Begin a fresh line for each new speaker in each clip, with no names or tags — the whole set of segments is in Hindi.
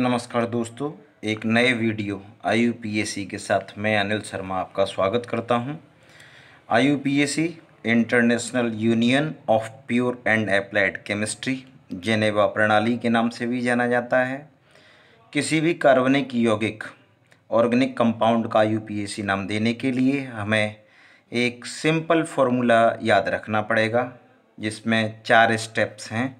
नमस्कार दोस्तों एक नए वीडियो आई के साथ मैं अनिल शर्मा आपका स्वागत करता हूं। I international union of pure and applied chemistry Geneva प्रणाली के नाम से भी जाना जाता है किसी भी कार्बनिक यौगिक ऑर्गेनिक कंपाउंड का आई नाम देने के लिए हमें एक सिंपल फॉर्मूला याद रखना पड़ेगा जिसमें चार स्टेप्स हैं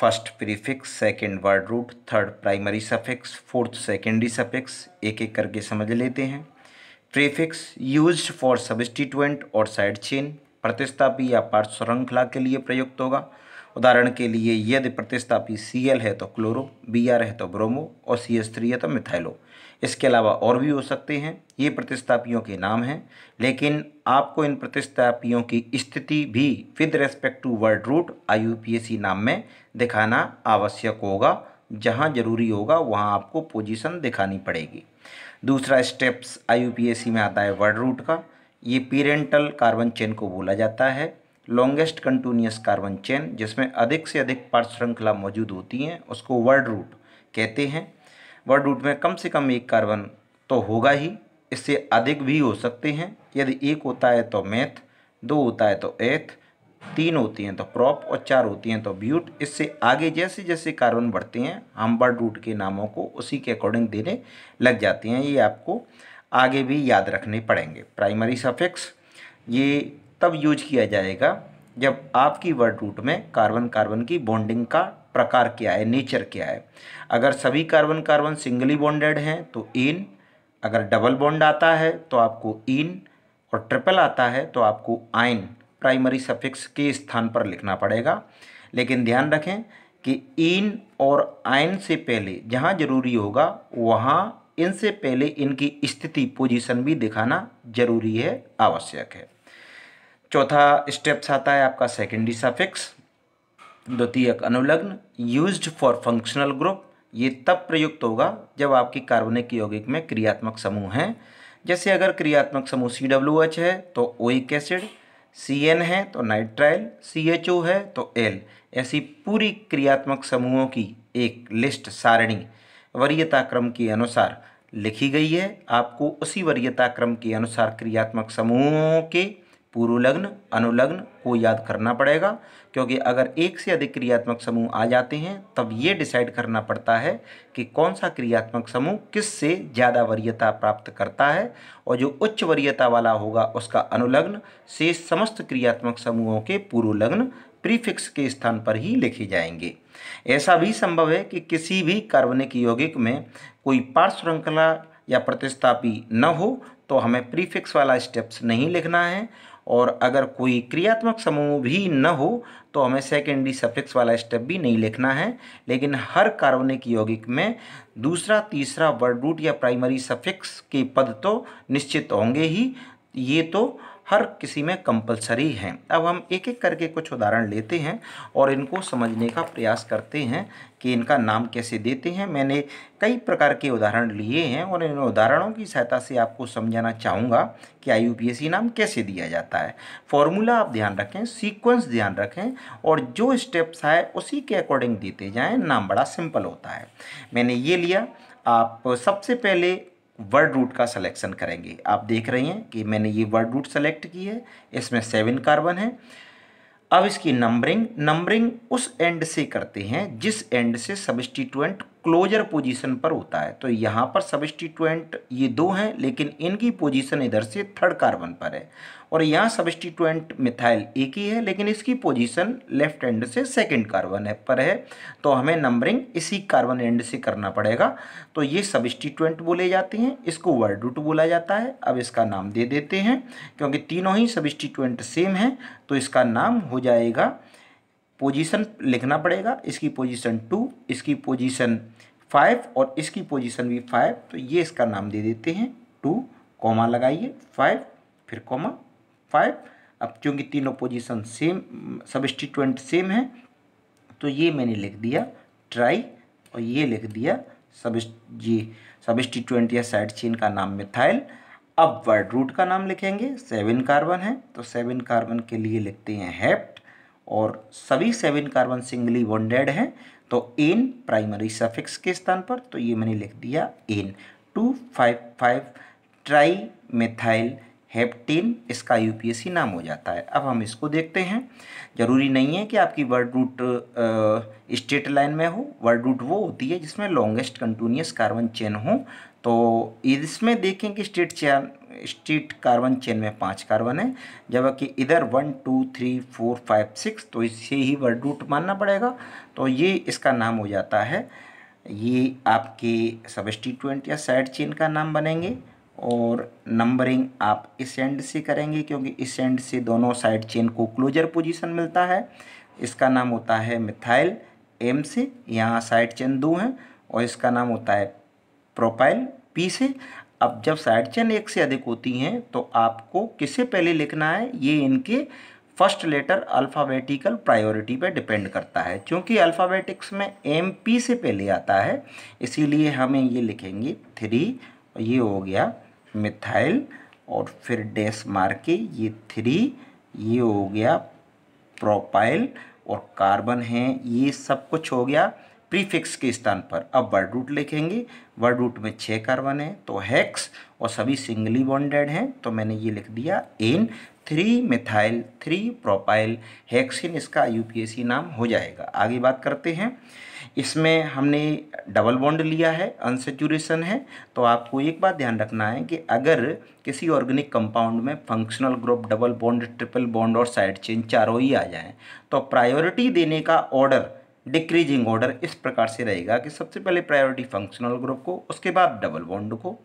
first prefix second word root third primary suffix fourth secondary suffix एक एक करके समझ लेते हैं प्रीफिक्स यूज फॉर सबस्टिट्यूएंट और साइड चेन प्रतिस्थापी या श्रृंखला के लिए प्रयुक्त होगा उदाहरण के लिए यदि प्रतिस्थापी सी एल है तो क्लोरो बी आर है तो ब्रोमो और सी एस थ्री है तो मिथाइलो इसके अलावा और भी हो सकते हैं ये प्रतिस्थापियों के नाम हैं लेकिन आपको इन प्रतिस्थापियों की स्थिति भी with respect to word root I नाम में दिखाना आवश्यक होगा जहाँ ज़रूरी होगा वहाँ आपको पोजीशन दिखानी पड़ेगी दूसरा स्टेप्स आई में आता है वर्ड रूट का ये पेरेंटल कार्बन चेन को बोला जाता है लॉन्गेस्ट कंटूनियस कार्बन चेन जिसमें अधिक से अधिक पार्ट श्रृंखला मौजूद होती हैं उसको वर्ड रूट कहते हैं वर्ड रूट में कम से कम एक कार्बन तो होगा ही इससे अधिक भी हो सकते हैं यदि एक होता है तो मैथ दो होता है तो एथ तीन होती हैं तो प्रॉप और चार होती हैं तो ब्यूट इससे आगे जैसे जैसे कार्बन बढ़ते हैं हम बर्ड रूट के नामों को उसी के अकॉर्डिंग देने लग जाते हैं ये आपको आगे भी याद रखने पड़ेंगे प्राइमरी सफिक्स ये तब यूज किया जाएगा जब आपकी वर्ड रूट में कार्बन कार्बन की बॉन्डिंग का प्रकार क्या है नेचर क्या है अगर सभी कार्बन कार्बन सिंगली बॉन्डेड हैं तो इन अगर डबल बॉन्ड आता है तो आपको इन और ट्रिपल आता है तो आपको आइन प्राइमरी सफिक्स के स्थान पर लिखना पड़ेगा लेकिन ध्यान रखें कि इन और आयन से पहले जहाँ जरूरी होगा वहाँ इनसे पहले इनकी स्थिति पोजीशन भी दिखाना जरूरी है आवश्यक है चौथा स्टेप्स आता है आपका सेकेंडरी सफिक्स द्वितीय अनुलग्न यूज्ड फॉर फंक्शनल ग्रुप ये तब प्रयुक्त होगा जब आपकी कार्बनिक यौगिक में क्रियात्मक समूह हैं जैसे अगर क्रियात्मक समूह सी डब्ल्यू एच है तो ओइक एसिड सी एन है तो नाइट्राइल सी एच ओ है तो एल ऐसी पूरी क्रियात्मक समूहों की एक लिस्ट सारणी वरीयता क्रम के अनुसार लिखी गई है आपको उसी वरीयता क्रम के अनुसार क्रियात्मक समूहों के पूर्व लग्न अनुलग्न को याद करना पड़ेगा क्योंकि अगर एक से अधिक क्रियात्मक समूह आ जाते हैं तब ये डिसाइड करना पड़ता है कि कौन सा क्रियात्मक समूह किस से ज़्यादा वरीयता प्राप्त करता है और जो उच्च वरीयता वाला होगा उसका अनुलग्न से समस्त क्रियात्मक समूहों के पूर्व लग्न प्रीफिक्स के स्थान पर ही लिखे जाएंगे ऐसा भी संभव है कि किसी भी कार्बनिक यौगिक में कोई पार्श्वृंखला या प्रतिस्थापी न हो तो हमें प्रीफिक्स वाला स्टेप्स नहीं लिखना है और अगर कोई क्रियात्मक समूह भी न हो तो हमें सेकेंडरी सफिक्स वाला स्टेप भी नहीं लिखना है लेकिन हर कार्बनिक यौगिक में दूसरा तीसरा वर्ड रूट या प्राइमरी सफिक्स के पद तो निश्चित होंगे ही ये तो हर किसी में कंपलसरी हैं अब हम एक एक करके कुछ उदाहरण लेते हैं और इनको समझने का प्रयास करते हैं कि इनका नाम कैसे देते हैं मैंने कई प्रकार के उदाहरण लिए हैं और इन उदाहरणों की सहायता से आपको समझाना चाहूँगा कि आई नाम कैसे दिया जाता है फॉर्मूला आप ध्यान रखें सीक्वेंस ध्यान रखें और जो स्टेप्स आए उसी के अकॉर्डिंग देते जाएँ नाम बड़ा सिंपल होता है मैंने ये लिया आप सबसे पहले वर्ड रूट का सिलेक्शन करेंगे आप देख रहे हैं कि मैंने ये वर्ड रूट सेलेक्ट की है इसमें सेवन कार्बन है अब इसकी नंबरिंग नंबरिंग उस एंड से करते हैं जिस एंड से सब्सटीट्यूएंट क्लोजर पोजीशन पर होता है तो यहाँ पर सबस्टिटुएंट ये दो हैं लेकिन इनकी पोजीशन इधर से थर्ड कार्बन पर है और यहाँ सबस्टिटुएंट मिथाइल एक ही है लेकिन इसकी पोजीशन लेफ्ट एंड से सेकंड कार्बन है पर है तो हमें नंबरिंग इसी कार्बन एंड से करना पड़ेगा तो ये सबस्टिटुएंट बोले जाते हैं इसको वर्डूट बोला जाता है अब इसका नाम दे देते हैं क्योंकि तीनों ही सबस्टिटुएंट सेम हैं तो इसका नाम हो जाएगा पोजीशन लिखना पड़ेगा इसकी पोजीशन टू इसकी पोजीशन फाइव और इसकी पोजीशन भी फाइव तो ये इसका नाम दे देते हैं टू कॉमा लगाइए फाइव फिर कॉमा फाइव अब चूँकि तीनों पोजीशन सेम सबस्टिट्यूंट सेम है तो ये मैंने लिख दिया ट्राई और ये लिख दिया सब ये सबस्टिट्यूंट या साइड चेन का नाम मिथाइल अब वर्ड रूट का नाम लिखेंगे सेवन कार्बन है तो सेवन कार्बन के लिए लिखते हैं हेप्ट और सभी सेवन कार्बन सिंगली बॉन्डेड हैं तो एन प्राइमरी सफिक्स के स्थान पर तो ये मैंने लिख दिया N two five five trimethyl heptane इसका यूपीएससी नाम हो जाता है अब हम इसको देखते हैं ज़रूरी नहीं है कि आपकी वर्ड रूट स्टेट लाइन में हो वर्ड रूट वो होती है जिसमें लॉन्गेस्ट कंटिन्यूस कार्बन चेन हो तो इसमें देखें कि straight chain straight carbon chain में पांच कार्बन है जबकि इधर one two three four five six तो इसे ही वर्ड रूट मानना पड़ेगा तो ये इसका नाम हो जाता है ये आपके सबस्टिट्यूंट या साइड चेन का नाम बनेंगे और नंबरिंग आप इस एंड से करेंगे क्योंकि इस एंड से दोनों साइड चेन को क्लोजर पोजीशन मिलता है इसका नाम होता है मिथाइल एम से यहाँ साइड चेन दो हैं और इसका नाम होता है प्रोपाइल पी से अब जब साइड चेन एक से अधिक होती हैं तो आपको किसे पहले लिखना है ये इनके फर्स्ट लेटर अल्फ़ाबेटिकल प्रायोरिटी पर डिपेंड करता है क्योंकि अल्फ़ाबेटिक्स में एम पी से पहले आता है इसीलिए हमें ये लिखेंगे थ्री ये हो गया मिथाइल और फिर डैश मार के ये थ्री ये हो गया प्रोपाइल और कार्बन है ये सब कुछ हो गया प्रीफिक्स के स्थान पर अब वर्ड रूट लिखेंगे वर्ड रूट में छः कार्बन है तो हेक्स और सभी सिंगली बॉन्डेड हैं तो मैंने ये लिख दिया N three methyl three propyl hexene इसका यू नाम हो जाएगा आगे बात करते हैं इसमें हमने डबल बॉन्ड लिया है अनसेचुरेशन है तो आपको एक बात ध्यान रखना है कि अगर किसी ऑर्गेनिक कंपाउंड में functional group double bond triple bond और साइड चेन चारों ही आ जाएं तो प्रायोरिटी देने का ऑर्डर डिक्रीजिंग ऑर्डर इस प्रकार से रहेगा कि सबसे पहले प्रायोरिटी फंक्शनल ग्रुप को उसके बाद डबल बॉन्ड को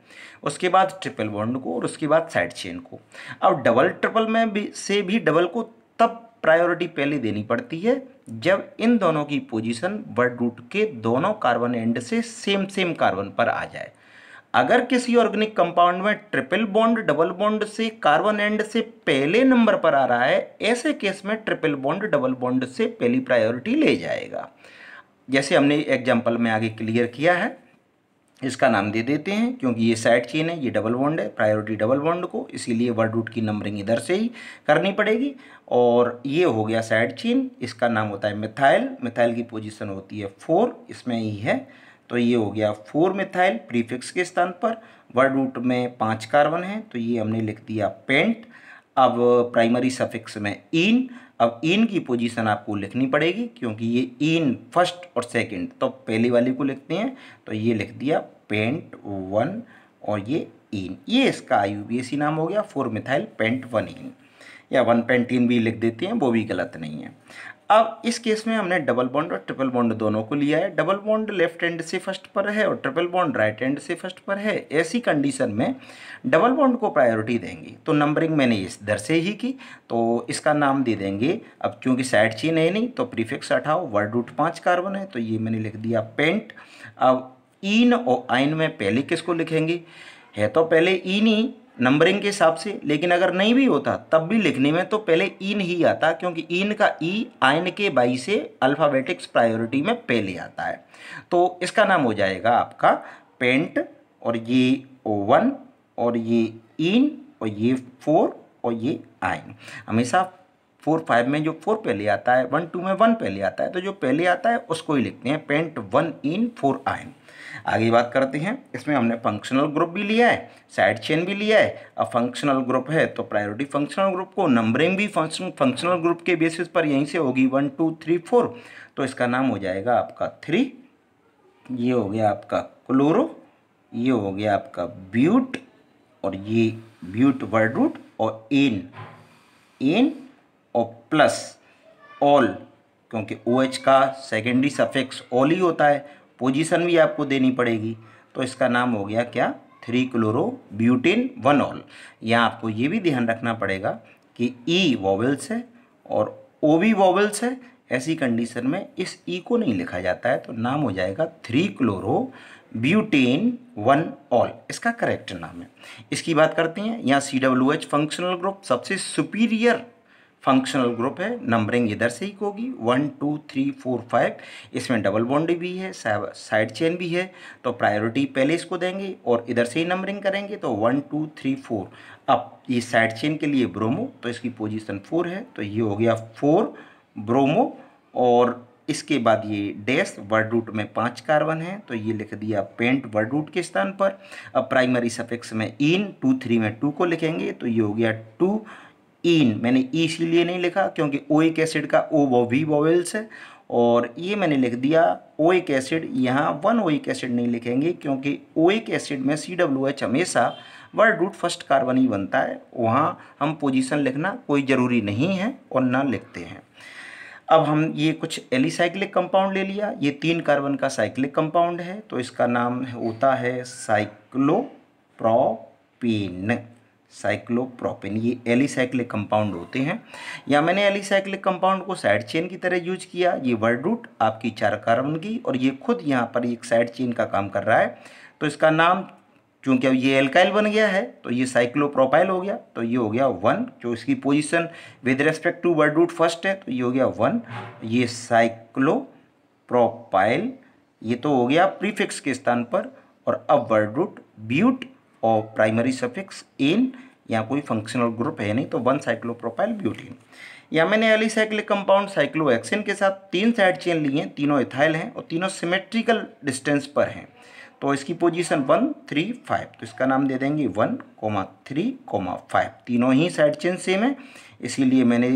उसके बाद ट्रिपल बॉन्ड को और उसके बाद साइड चेन को अब डबल ट्रिपल में भी से भी डबल को तब प्रायोरिटी पहले देनी पड़ती है जब इन दोनों की पोजीशन वर्ड रूट के दोनों कार्बन एंड से सेम सेम कार्बन पर आ जाए अगर किसी ऑर्गेनिक कंपाउंड में ट्रिपल बॉन्ड डबल बॉन्ड से कार्बन एंड से पहले नंबर पर आ रहा है ऐसे केस में ट्रिपल बॉन्ड डबल बॉन्ड से पहली प्रायोरिटी ले जाएगा जैसे हमने एग्जाम्पल में आगे क्लियर किया है इसका नाम दे देते हैं क्योंकि ये साइड चेन है ये डबल बॉन्ड है प्रायोरिटी डबल बॉन्ड को इसीलिए वर्ड रूट की नंबरिंग इधर से ही करनी पड़ेगी और ये हो गया साइड चेन इसका नाम होता है मिथाइल मिथाइल की पोजीशन होती है फोर इसमें ही है तो ये हो गया फोर मिथाइल प्रीफिक्स के स्थान पर वर्ड रूट में पाँच कार्बन है तो ये हमने लिख दिया पेंट अब प्राइमरी सफिक्स में इन अब इन की पोजीशन आपको लिखनी पड़ेगी क्योंकि ये इन फर्स्ट और सेकंड तो पहली वाली को लिखते हैं तो ये लिख दिया पेंट वन और ये इन ये इसका आई नाम हो गया four methyl pent one ene या वन पेंट इन भी लिख देते हैं वो भी गलत नहीं है अब इस केस में हमने डबल बॉन्ड और ट्रिपल बॉन्ड दोनों को लिया है डबल बॉन्ड लेफ्ट एंड से फर्स्ट पर है और ट्रिपल बॉन्ड राइट एंड से फर्स्ट पर है ऐसी कंडीशन में डबल बॉन्ड को प्रायोरिटी देंगे तो नंबरिंग मैंने इस दर से ही की तो इसका नाम दे देंगे अब क्योंकि साइड चीन है नहीं तो प्रीफिक्स अठाओ वर्ड रूट पाँच कार्बन है तो ये मैंने लिख दिया पेंट अब इन और आइन में पहले किसको लिखेंगे है तो पहले इन ही नंबरिंग के हिसाब से लेकिन अगर नहीं भी होता तब भी लिखने में तो पहले इन ही आता क्योंकि इन का ई आइन के बाई से अल्फ़ाबेटिक्स प्रायोरिटी में पहले आता है तो इसका नाम हो जाएगा आपका पेंट और ये ओ वन और ये इन और ये फोर और ये आइन हमेशा फोर फाइव में जो फोर पहले आता है वन टू में वन पहले आता है तो जो पहले आता है उसको ही लिखते हैं पेंट वन इन फोर आइन आगे बात करते हैं इसमें हमने फंक्शनल ग्रुप भी लिया है साइड चेन भी लिया है अब फंक्शनल ग्रुप है तो प्रायोरिटी फंक्शनल ग्रुप को नंबरिंग भी फंक्शनल ग्रुप के बेसिस पर यहीं से होगी वन टू थ्री फोर तो इसका नाम हो जाएगा आपका थ्री ये हो गया आपका क्लोरो ये हो गया आपका ब्यूट और ये ब्यूट वर्ड रूट और एन एन और प्लस ऑल क्योंकि ओ OH का सेकेंडरी सफेक्स ऑल ही होता है पोजीशन भी आपको देनी पड़ेगी तो इसका नाम हो गया क्या three chloro butane one ol यहाँ आपको ये भी ध्यान रखना पड़ेगा कि ई e वॉवल्स है और ओ भी वॉवल्स है ऐसी कंडीशन में इस ई e को नहीं लिखा जाता है तो नाम हो जाएगा three chloro butane one ol इसका करेक्ट नाम है इसकी बात करते हैं यहाँ C W H functional group सबसे सुपीरियर फंक्शनल ग्रुप है नंबरिंग इधर से ही होगी one two three four five इसमें डबल बॉन्ड भी है साइड चेन भी है तो प्रायोरिटी पहले इसको देंगे और इधर से ही नंबरिंग करेंगे तो वन टू थ्री फोर अब ये साइड चेन के लिए ब्रोमो तो इसकी पोजीशन फोर है तो ये हो गया फोर ब्रोमो और इसके बाद ये डैश रूट में पांच कार्बन है तो ये लिख दिया पेंट वर्ड रूट के स्थान पर अब प्राइमरी सफेक्स में इन टू थ्री में टू को लिखेंगे तो ये हो गया टू इन मैंने ई e इसीलिए नहीं लिखा क्योंकि ओइक एसिड का ओ वो वी वोवेल्स है और ये मैंने लिख दिया ओइक एसिड यहाँ वन ओइक एसिड नहीं लिखेंगे क्योंकि ओइक एसिड में सी डब्ल्यू एच हमेशा वर्ड रूट फर्स्ट कार्बन ही बनता है वहाँ हम पोजीशन लिखना कोई ज़रूरी नहीं है और ना लिखते हैं अब हम ये कुछ एलिसाइक्लिक कंपाउंड ले लिया ये तीन कार्बन का साइक्लिक कंपाउंड है तो इसका नाम होता है साइक्लोप्रोपेन साइक्लोप्रोपेन ये एलिसाइक्लिक कंपाउंड होते हैं या मैंने एलिसाइक्लिक कंपाउंड को साइड चेन की तरह यूज किया ये वर्ड रूट आपकी चार कार्बन की और ये खुद यहाँ पर एक साइड चेन का काम कर रहा है तो इसका नाम चूंकि अब ये एल्काइल बन गया है तो ये साइक्लोप्रोपाइल हो गया तो ये हो गया वन जो इसकी position with respect to word root first है तो ये हो गया वन ये साइक्लोप्रोपाइल ये तो हो गया प्रीफिक्स के स्थान पर और अब word root but of primary suffix ene या कोई फंक्शनल ग्रुप है नहीं तो वन साइक्लोप्रोपाइल ब्यूटीन या मैंने एलिसाइक्लिक कंपाउंड एक्सिन के साथ तीन साइड चेन ली हैं तीनों इथाइल हैं और तीनों सिमेट्रिकल डिस्टेंस पर हैं तो इसकी पोजीशन वन थ्री फाइव तो इसका नाम दे देंगे one comma three comma five तीनों ही साइड चेन सेम है इसीलिए मैंने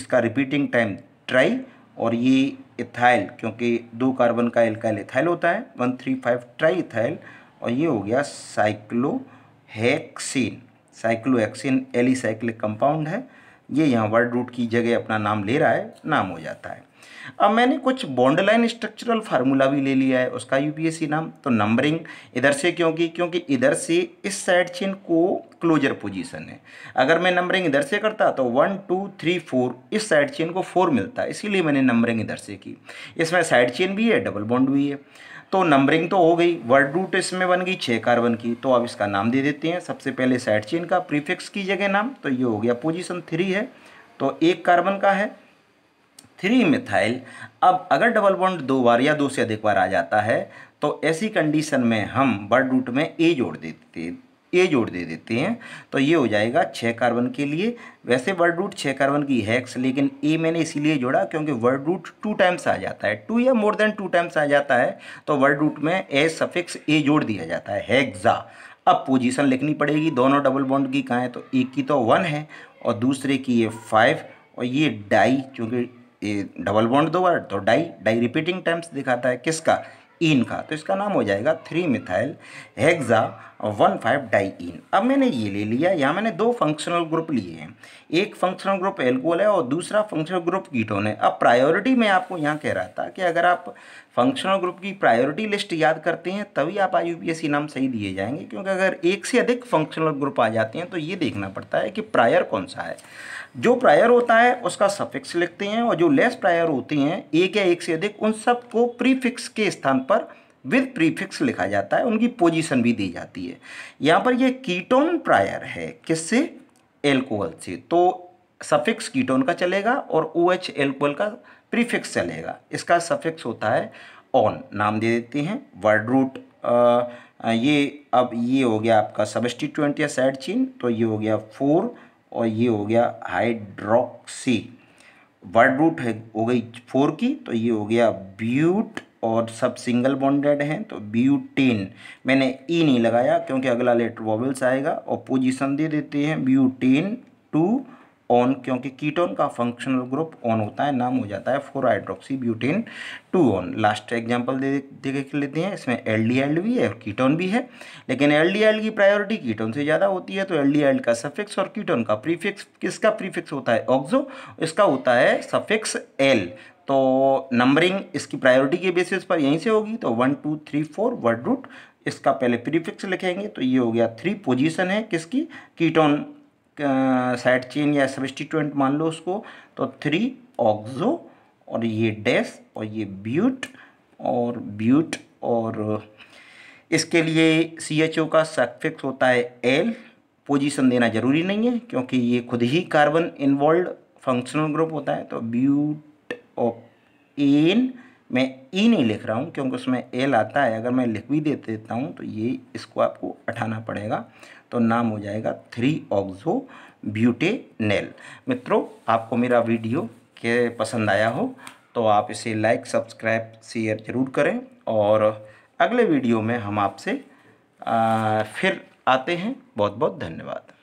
इसका रिपीटिंग टाइम ट्राई और ये इथाइल क्योंकि दो कार्बन का एल्काइल इथाइल होता है one three five triethyl और ये हो गया साइक्लोहेक्सिन साइक्लोहेक्सिन एलिसाइक्लिक कंपाउंड है ये यहाँ वर्ड रूट की जगह अपना नाम ले रहा है नाम हो जाता है अब मैंने कुछ बॉन्डलाइन स्ट्रक्चरल फार्मूला भी ले लिया है उसका यूपीएससी नाम तो नंबरिंग इधर से क्योंकि क्योंकि इधर से इस साइड चेन को क्लोजर पोजीशन है अगर मैं नंबरिंग इधर से करता तो वन टू थ्री फोर इस साइड चेन को फोर मिलता है इसीलिए मैंने नंबरिंग इधर से की इसमें साइड चेन भी है डबल बॉन्ड भी है तो नंबरिंग तो हो गई वर्ड रूट इसमें बन गई छः कार्बन की तो अब इसका नाम दे देते हैं सबसे पहले साइड चेन का प्रीफिक्स की जगह नाम तो ये हो गया पोजिशन थ्री है तो एक कार्बन का है थ्री मिथाइल अब अगर डबल बॉन्ड दो बार या दो से अधिक बार आ जाता है तो ऐसी कंडीशन में हम बर्ड रूट में ए जोड़ देते ए जोड़ दे देते हैं तो ये हो जाएगा छः कार्बन के लिए वैसे वर्ड रूट छः कार्बन की हैक्स लेकिन ए मैंने इसीलिए जोड़ा क्योंकि वर्ड रूट टू टाइम्स आ जाता है two or more than two times आ जाता है तो वर्ड रूट में ए सफिक्स ए जोड़ दिया जाता है हैक्सा अब पोजीशन लिखनी पड़ेगी दोनों डबल बॉन्ड की कहाँ है तो एक की तो वन है और दूसरे की ये फाइव और ये डाई चूँकि डबल बॉन्ड दो वर्ड तो डाई डाई रिपीटिंग टाइम्स दिखाता है किसका इन का तो इसका नाम हो जाएगा three methyl hexa one five diene अब मैंने ये ले लिया यहाँ मैंने दो फंक्शनल ग्रुप लिए हैं एक फंक्शनल ग्रुप एल्कोहल है और दूसरा फंक्शनल ग्रुप कीटोन है अब प्रायोरिटी मैं आपको यहाँ कह रहा था कि अगर आप फंक्शनल ग्रुप की प्रायोरिटी लिस्ट याद करते हैं तभी आप आई नाम सही दिए जाएंगे क्योंकि अगर एक से अधिक फंक्शनल ग्रुप आ जाते हैं तो ये देखना पड़ता है कि प्रायर कौन सा है जो प्रायर होता है उसका सफिक्स लिखते हैं और जो लेस प्रायर होते हैं एक या एक से अधिक उन सब को प्रीफिक्स के स्थान पर विद प्रीफिक्स लिखा जाता है उनकी पोजीशन भी दी जाती है यहाँ पर यह कीटोन प्रायर है किससे एल्कोहल से तो सफिक्स कीटोन का चलेगा और ओ एच एल्कोहल का प्रीफिक्स चलेगा इसका सफिक्स होता है ऑन नाम दे देते हैं वर्ड रूट ये अब ये हो गया आपका सबस्टिट्यूंट या साइड चीन तो ये हो गया फोर और ये हो गया हाइड्रोक्सी वर्ड रूट है हो गई फोर की तो ये हो गया ब्यूट और सब सिंगल बॉन्डेड हैं तो ब्यूटेन मैंने ई e नहीं लगाया क्योंकि अगला लेटर वॉबल्स आएगा और पोजीशन दे देते हैं ब्यूटेन टू ऑन क्योंकि कीटोन का फंक्शनल ग्रुप ऑन होता है नाम हो जाता है four hydroxy butene two one last example दे देख लेते हैं इसमें एल डी एल भी है और कीटोन भी है लेकिन एल डी एल की प्रायोरिटी कीटोन से ज़्यादा होती है तो एल डी एल का सफिक्स और कीटोन का प्रीफिक्स किसका प्रीफिक्स होता है ऑक्जो इसका होता है सफिक्स एल तो नंबरिंग इसकी प्रायोरिटी के बेसिस पर यहीं से होगी तो one two three four word root इसका पहले प्रीफिक्स लिखेंगे तो ये हो गया थ्री पोजीशन है किसकी कीटोन साइड चेन या सब्सटीट्यूएंट मान लो उसको तो थ्री ऑक्जो और ये डेस और ये ब्यूट और ब्यूट और इसके लिए सी एच ओ का सफिक्स होता है एल पोजीशन देना ज़रूरी नहीं है क्योंकि ये खुद ही कार्बन इन्वॉल्व फंक्शनल ग्रुप होता है तो ब्यूट और एन मैं ई e नहीं लिख रहा हूँ क्योंकि उसमें एल आता है अगर मैं लिख भी दे देता हूँ तो ये इसको आपको उठाना पड़ेगा तो नाम हो जाएगा थ्री ऑक्सो ब्यूटेनेल मित्रों आपको मेरा वीडियो के पसंद आया हो तो आप इसे लाइक सब्सक्राइब शेयर ज़रूर करें और अगले वीडियो में हम आपसे फिर आते हैं बहुत बहुत धन्यवाद